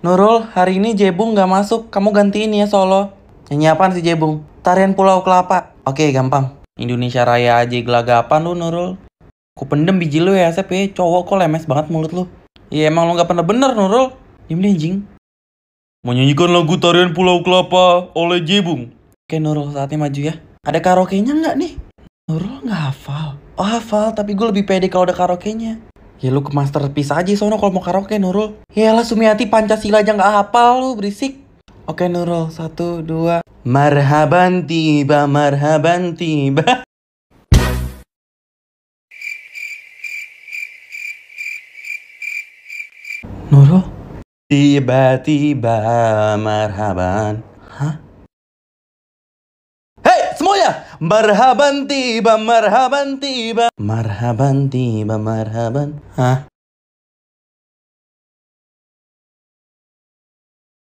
Nurul, hari ini Jebung nggak masuk. Kamu gantiin ya solo. Nyanyi apaan sih Jebung? Tarian Pulau Kelapa. Oke, gampang. Indonesia Raya aja gelagapan lu Nurul. Ku pendem biji lu ya, Sep ya. Cowok kok lemes banget mulut lu. Iya emang lu nggak pernah bener Nurul. Diam deh anjing. Menyanyikan lagu tarian Pulau Kelapa oleh Jebung. Oke Nurul, saatnya maju ya. Ada karaoke-nya nggak nih? Nurul nggak hafal. Oh hafal, tapi gue lebih pede kalau ada karaoke-nya. Ya lu ke masterpiece aja sono kalau mau karaoke Nurul. Yalah Sumiati Pancasila aja nggak hafal lu berisik. Oke Nurul, satu, dua. Marhaban tiba, marhaban tiba. Nurul? Tiba-tiba marhaban. Hah? Marhaban tiba, marhaban tiba Marhaban tiba, marhaban Hah?